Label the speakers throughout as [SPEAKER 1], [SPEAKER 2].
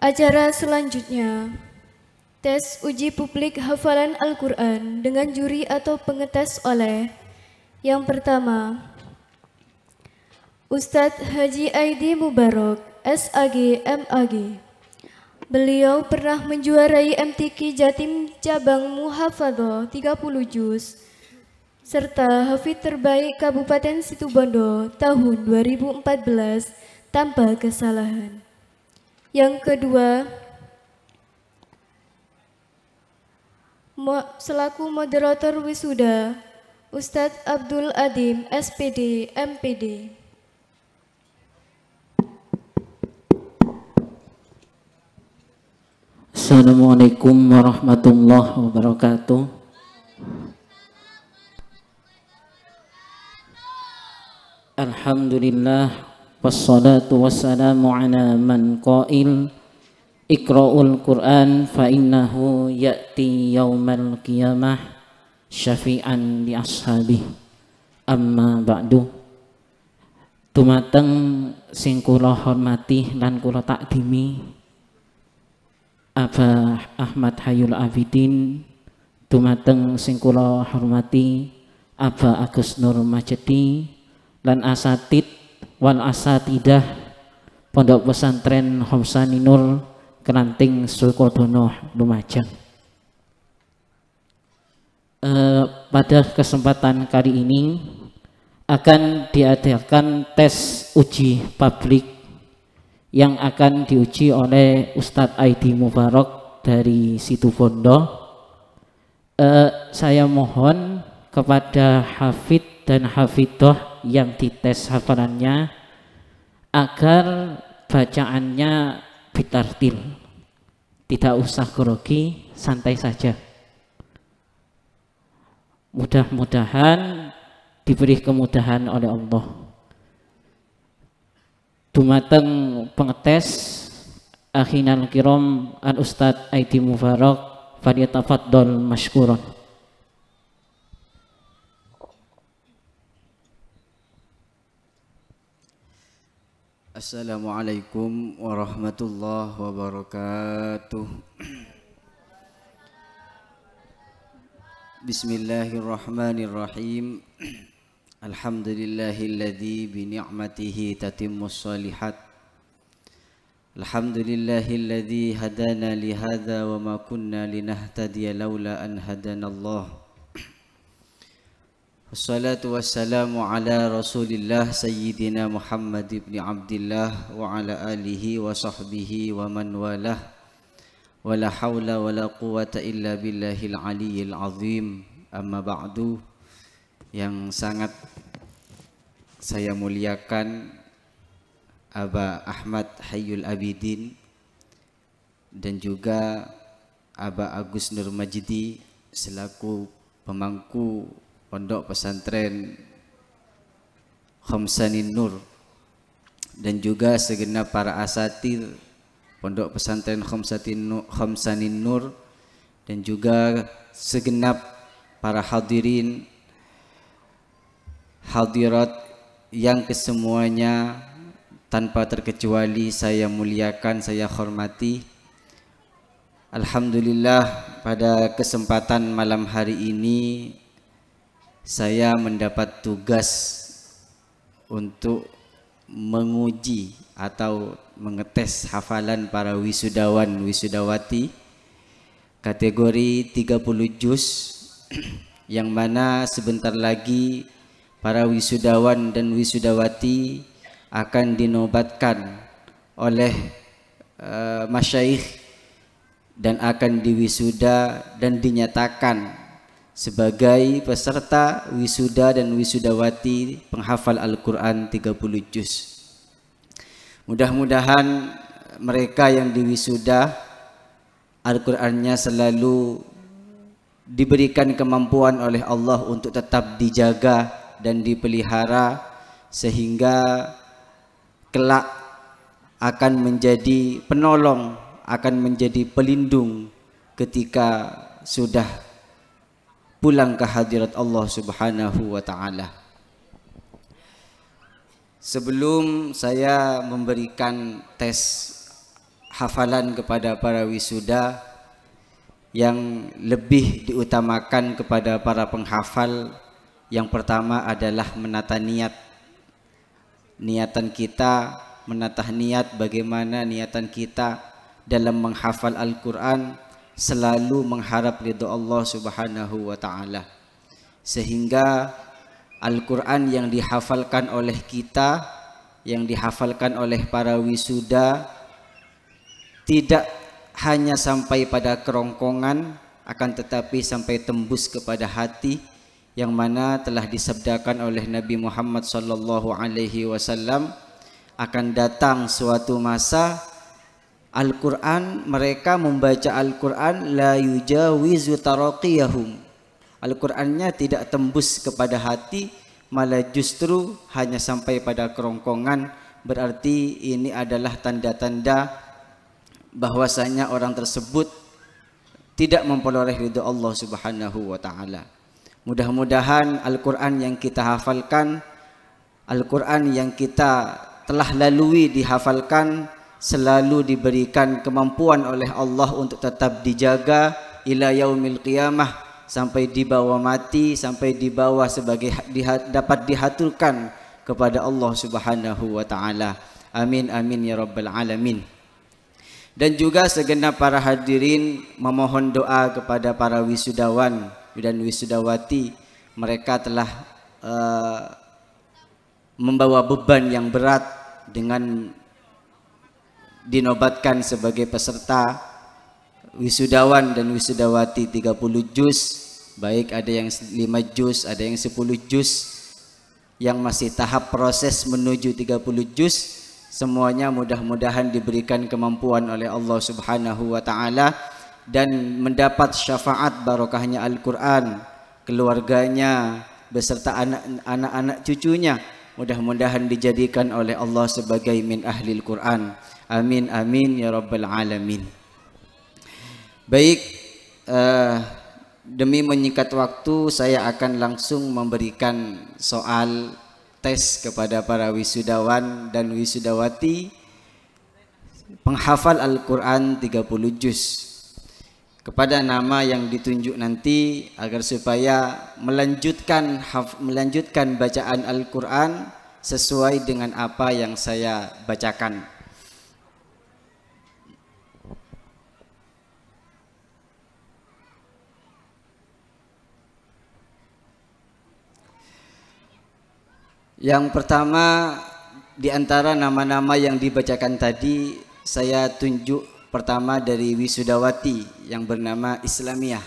[SPEAKER 1] Acara selanjutnya, tes uji publik hafalan Al-Quran dengan juri atau pengetes oleh yang pertama, Ustadz Haji Aidi Mubarak, SAG, MAG. Beliau pernah menjuarai MTQ Jatim Cabang Muhafadho 30 juz serta Hafid terbaik Kabupaten Situbondo tahun 2014 tanpa kesalahan. Yang kedua, selaku moderator wisuda, Ustadz Abdul Adim, SPD, MPD.
[SPEAKER 2] Assalamualaikum warahmatullahi wabarakatuh. Alhamdulillah wassalatu wassalamu ala man qail ikra'ul quran fa innahu ya'ti yaumal qiyamah syafi'an li ashabi amma ba'du tumateng sing kula hormati lan kula takdimi Aba Ahmad Hayul Abidin tumateng sing kula hormati Aba Agus Nur Majedi lan asatid wal asatidah Pondok Pesantren Homsani Nur Kenanting Sukodono Lumajang e, pada kesempatan kali ini akan diadakan tes uji publik yang akan diuji oleh Ustadz Aidi Mubarok dari Bondo e, saya mohon kepada Hafid dan Hafidoh yang dites hafalannya agar bacaannya bitartil tidak usah grogi santai saja mudah-mudahan diberi kemudahan oleh Allah dumateng pengetes Akhinal kiram al ustadz Aidi Mubarak fadiyatafaddal mashkuron
[SPEAKER 3] Assalamualaikum warahmatullahi wabarakatuh Bismillahirrahmanirrahim Alhamdulillahilladzi bi ni'matihi tatimmus salihat Alhamdulillahilladzi hadana li hadza wa ma kunna linahtadiya laula an hadanallahu Wassalatu wassalamu ala rasulillah sayyidina Muhammad ibn Abdullah wa ala alihi wa sahbihi wa man walah wa la hawla wa la quwata illa billahil aliyyil azim amma ba'du yang sangat saya muliakan Aba Ahmad Hayyul Abidin dan juga Aba Agus Nur Majdi selaku pemangku pondok pesantren Khomsanin Nur dan juga segenap para asatir pondok pesantren Khomsanin Nur dan juga segenap para hadirin hadirat yang kesemuanya tanpa terkecuali saya muliakan, saya hormati. Alhamdulillah pada kesempatan malam hari ini saya mendapat tugas untuk menguji atau mengetes hafalan para wisudawan wisudawati kategori 30 juz yang mana sebentar lagi para wisudawan dan wisudawati akan dinobatkan oleh uh, masyaikh dan akan diwisuda dan dinyatakan sebagai peserta wisuda dan wisudawati penghafal Al-Quran 30 juz. Mudah-mudahan mereka yang diwisuda Al-Qurannya selalu diberikan kemampuan oleh Allah untuk tetap dijaga dan dipelihara sehingga kelak akan menjadi penolong, akan menjadi pelindung ketika sudah pulang ke hadirat Allah Subhanahu wa taala. Sebelum saya memberikan tes hafalan kepada para wisuda yang lebih diutamakan kepada para penghafal yang pertama adalah menata niat niatan kita menata niat bagaimana niatan kita dalam menghafal Al-Quran selalu mengharap ridho Allah Subhanahu wa taala. Sehingga Al-Qur'an yang dihafalkan oleh kita, yang dihafalkan oleh para wisuda tidak hanya sampai pada kerongkongan akan tetapi sampai tembus kepada hati yang mana telah disabdakan oleh Nabi Muhammad sallallahu alaihi wasallam akan datang suatu masa Al-Quran mereka membaca Al-Quran la yujawizu taraqiyahum Al-Qurannya tidak tembus kepada hati malah justru hanya sampai pada kerongkongan berarti ini adalah tanda-tanda bahwasanya orang tersebut tidak memperoleh ridho Allah Subhanahu wa taala. Mudah-mudahan Al-Qur'an yang kita hafalkan Al-Qur'an yang kita telah lalui dihafalkan selalu diberikan kemampuan oleh Allah untuk tetap dijaga ila yaumil qiyamah sampai dibawa mati sampai dibawa sebagai dapat dihaturkan kepada Allah Subhanahu wa taala. Amin amin ya rabbal alamin. Dan juga segenap para hadirin memohon doa kepada para wisudawan dan wisudawati. Mereka telah uh, membawa beban yang berat dengan dinobatkan sebagai peserta wisudawan dan wisudawati 30 juz baik ada yang 5 juz ada yang 10 juz yang masih tahap proses menuju 30 juz semuanya mudah-mudahan diberikan kemampuan oleh Allah Subhanahu wa taala dan mendapat syafaat barokahnya Al-Qur'an keluarganya beserta anak-anak cucunya Mudah-mudahan dijadikan oleh Allah sebagai min ahlil Quran. Amin amin ya rabbal alamin. Baik uh, demi menyikat waktu saya akan langsung memberikan soal tes kepada para wisudawan dan wisudawati penghafal Al-Qur'an 30 juz kepada nama yang ditunjuk nanti agar supaya melanjutkan melanjutkan bacaan Al-Qur'an sesuai dengan apa yang saya bacakan. Yang pertama di antara nama-nama yang dibacakan tadi saya tunjuk pertama dari Wisudawati yang bernama Islamiyah.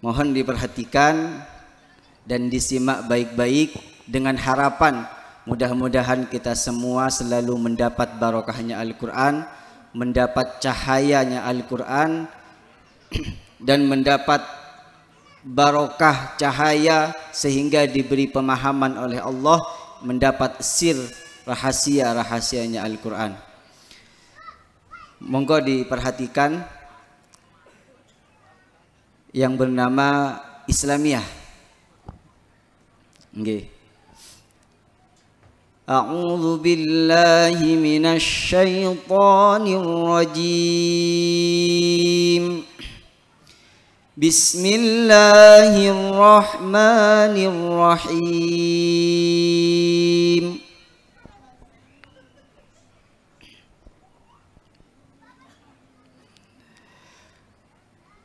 [SPEAKER 3] Mohon diperhatikan dan disimak baik-baik dengan harapan mudah-mudahan kita semua selalu mendapat barokahnya Al-Quran, mendapat cahayanya Al-Quran, dan mendapat barokah cahaya sehingga diberi pemahaman oleh Allah mendapat sir rahasia-rahasianya Al-Quran monggo diperhatikan yang bernama Islamiyah. Nggih. A'udzu billahi minasy syaithanir rajim. Bismillahirrahmanirrahim.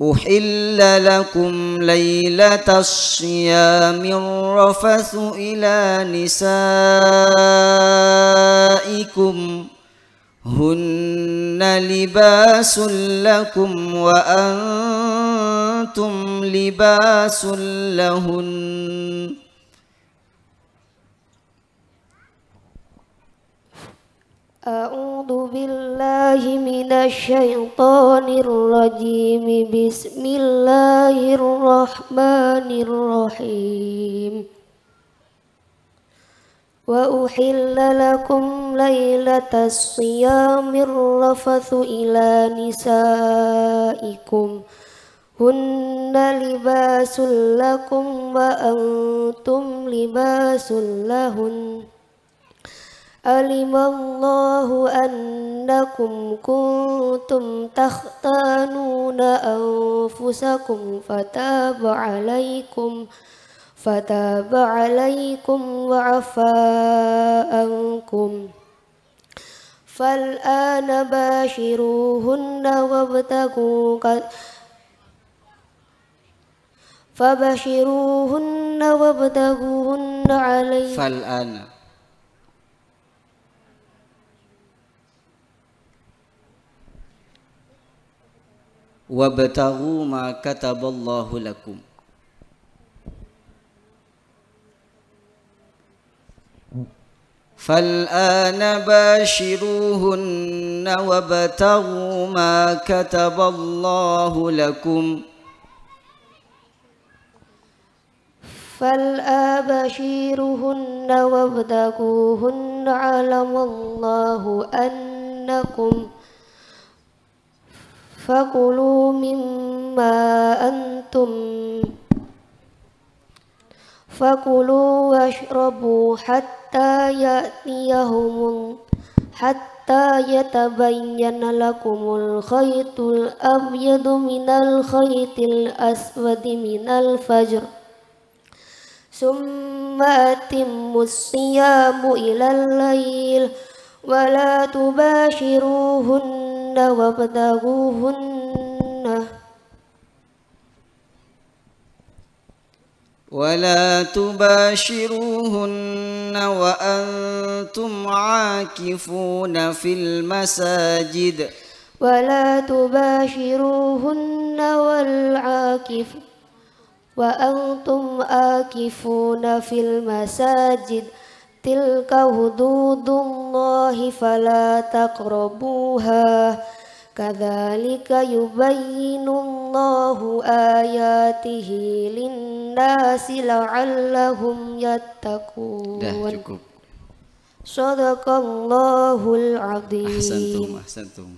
[SPEAKER 3] أحل لكم ليلة الصيام الرفث إلى نسائكم هن لباس لكم وأنتم لباس لهن
[SPEAKER 4] أعوذ بالله من الشيطان الرجيم بسم الله الرحمن الرحيم وأحل لكم ليلة الصيام الرفث إلى نسائكم هن لباس لكم وأنتم لباس لهن علم الله أنكم كنتم تختانون أنفسكم فتاب عليكم فتاب عليكم وعفى عنكم فالآن باشروهن وابتغوا فبشروهن وابتغوهن عليه
[SPEAKER 3] فالآن وابتغوا ما كتب الله لكم فالآن باشروهن وابتغوا ما كتب الله لكم
[SPEAKER 4] فالآبشيرهن وابتغوهن علم الله أنكم فكلوا مما أنتم فكلوا واشربوا حتى يأتيهم حتى يتبين لكم الخيط الأبيض من الخيط الأسود من الفجر ثم أتموا الصيام إلى الليل ولا تباشروهن وابتغوهن
[SPEAKER 3] ولا تباشروهن وأنتم عاكفون في المساجد
[SPEAKER 4] ولا تباشروهن والعاكف وأنتم آكفون في المساجد tilka hududullahi fala taqrabuha kadzalika yubayyinu Allahu ayatihi linnasi la'allahum yattaqun Dah cukup. Shadaqallahul azim. Ahsantum,
[SPEAKER 3] ahsantum.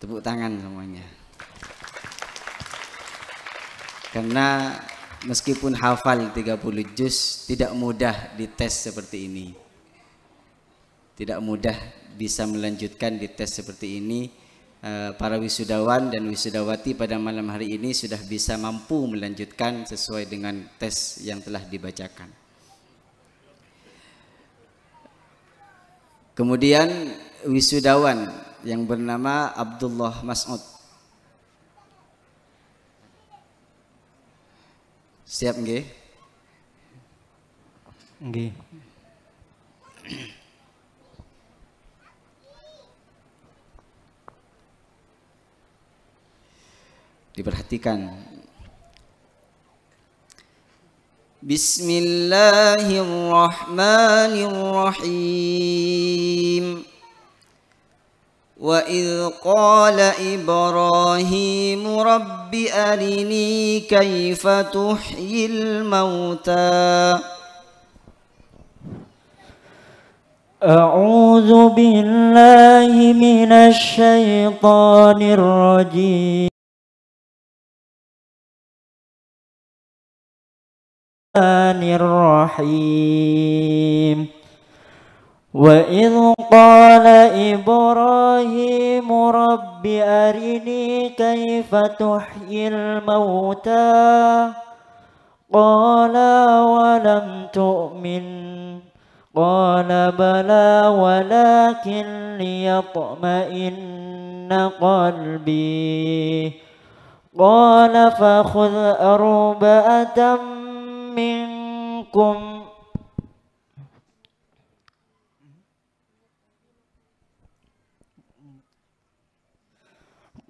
[SPEAKER 3] Tepuk tangan semuanya. Karena meskipun hafal 30 juz tidak mudah dites seperti ini tidak mudah bisa melanjutkan dites seperti ini eh, para wisudawan dan wisudawati pada malam hari ini sudah bisa mampu melanjutkan sesuai dengan tes yang telah dibacakan kemudian wisudawan yang bernama Abdullah Mas'ud Siap nggih? Nggih. Diperhatikan Bismillahirrahmanirrahim وإذ قال إبراهيم رب رب أرني كيف تحيي الموتى
[SPEAKER 1] أعوذ بالله من الشيطان الرجيم الرحيم وإذ قال إبراهيم رب أرني كيف تحيي الموتى قال ولم تؤمن قال بلى ولكن ليطمئن قلبي قال فخذ أربعة منكم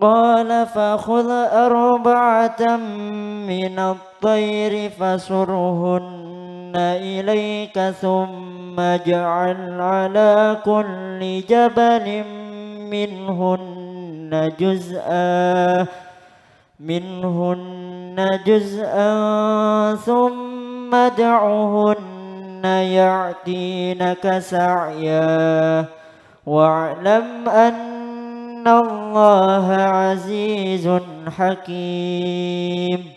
[SPEAKER 1] قال فخذ أربعة من الطير فسرهن إليك ثم اجعل على كل جبل منهن جزءا منهن جزءا ثم ادعهن يعطينك سعيا واعلم أن إن الله عزيز حكيم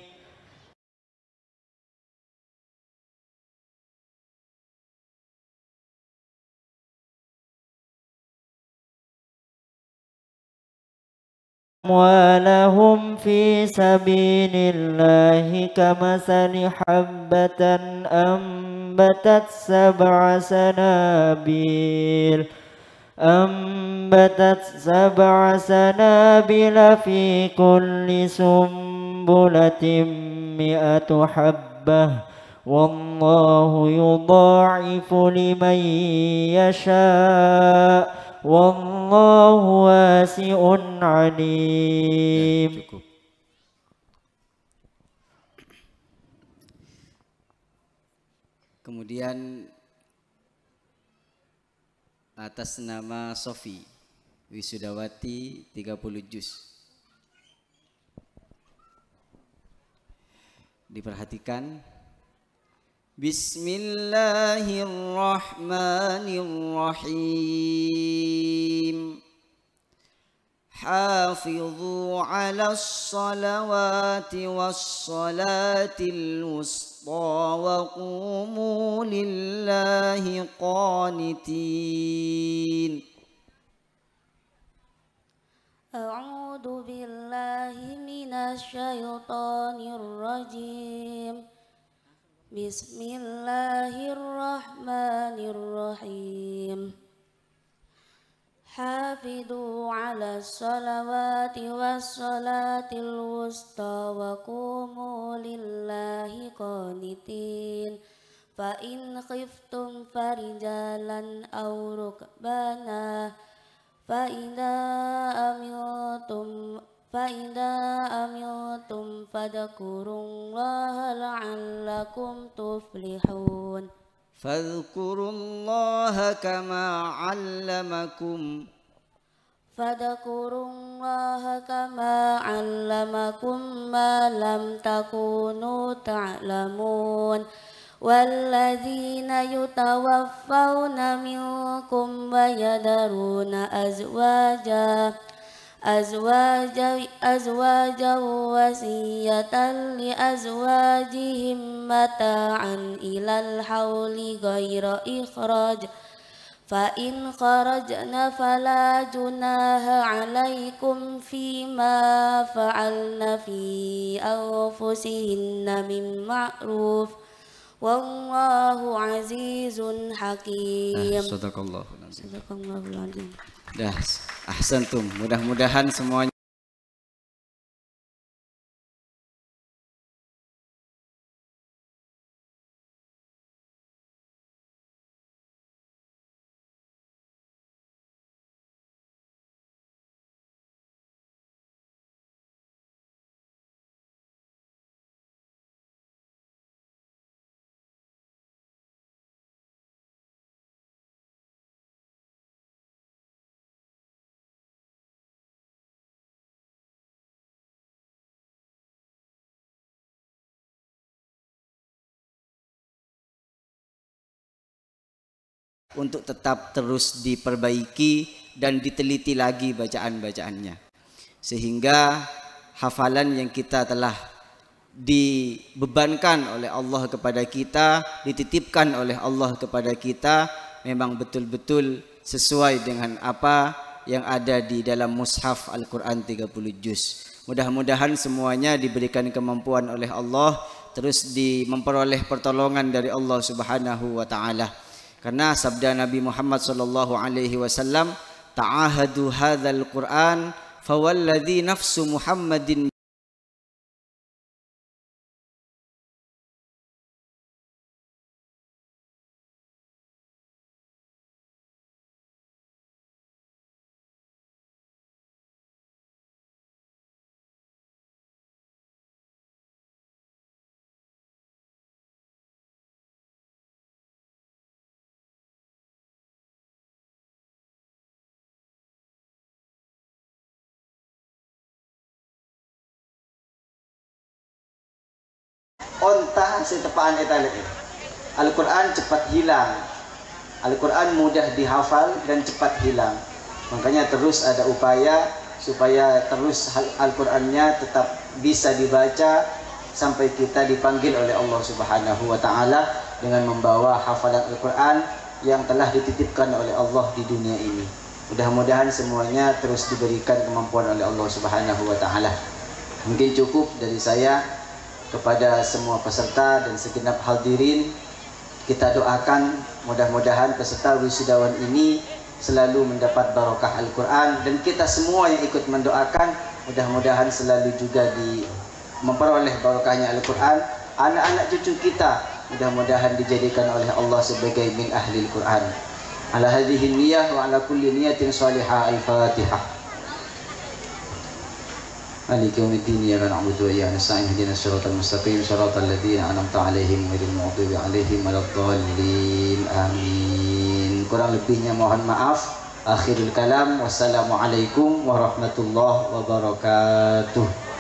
[SPEAKER 1] ولهم في سبيل الله كمثل حبة أنبتت سبع سنابل أنبتت سبع سنابل في كل سنبلة مئة حبة والله يضاعف لمن يشاء والله واسع عليم
[SPEAKER 3] Kemudian atas nama Sofi Wisudawati 30 juz. Diperhatikan Bismillahirrahmanirrahim. حافظوا على الصلوات والصلاة الوسطى وقوموا لله قانتين
[SPEAKER 5] أعوذ بالله من الشيطان الرجيم بسم الله الرحمن الرحيم حافظوا على الصلوات والصلاة الوسطى وقوموا لله قانتين فإن خفتم فرجالا أو ركبانا فإذا أمنتم فإذا أمنتم فاذكروا الله لعلكم تفلحون فاذكروا الله كما علمكم فاذكروا الله كما علمكم ما لم تكونوا تعلمون والذين يتوفون منكم ويذرون أزواجاً أزواجا, أزواجا وسية لأزواجهم متاعا إلى الحول غير إخراج فإن خرجنا فلا جناه عليكم فيما فعلن في أنفسهن من معروف والله عزيز حكيم صدق الله العظيم صدق الله العظيم
[SPEAKER 1] Ahsantum. Mudah-mudahan semuanya untuk tetap terus diperbaiki
[SPEAKER 3] dan diteliti lagi bacaan-bacaannya. Sehingga hafalan yang kita telah dibebankan oleh Allah kepada kita, dititipkan oleh Allah kepada kita memang betul-betul sesuai dengan apa yang ada di dalam mushaf Al-Qur'an 30 juz. Mudah-mudahan semuanya diberikan kemampuan oleh Allah terus di memperoleh pertolongan dari Allah Subhanahu wa taala. Karena sabda Nabi Muhammad sallallahu alaihi wasallam,
[SPEAKER 1] "Ta'ahadu hadzal Qur'an fawalladhi nafsu Muhammadin onta setepaan etale
[SPEAKER 3] Al-Quran cepat hilang Al-Quran mudah dihafal dan cepat hilang makanya terus ada upaya supaya terus Al-Qurannya tetap bisa dibaca sampai kita dipanggil oleh Allah Subhanahu wa taala dengan membawa hafalan Al-Quran yang telah dititipkan oleh Allah di dunia ini. Mudah-mudahan semuanya terus diberikan kemampuan oleh Allah Subhanahu wa taala. Mungkin cukup dari saya kepada semua peserta dan segenap hadirin. Kita doakan mudah-mudahan peserta wisudawan ini selalu mendapat barokah Al-Quran dan kita semua yang ikut mendoakan mudah-mudahan selalu juga di memperoleh barokahnya Al-Quran anak-anak cucu kita mudah-mudahan dijadikan oleh Allah sebagai min ahli Al-Quran ala hadhihi niyah wa ala kulli niyatin salihah al-fatihah مالك يوم الدين إياك نعبد وإياك نستعين اهدنا الصراط المستقيم صراط الذين أنعمت عليهم غير المغضوب عليهم ولا الضالين آمين kurang lebihnya mohon maaf akhirul kalam wassalamualaikum warahmatullahi wabarakatuh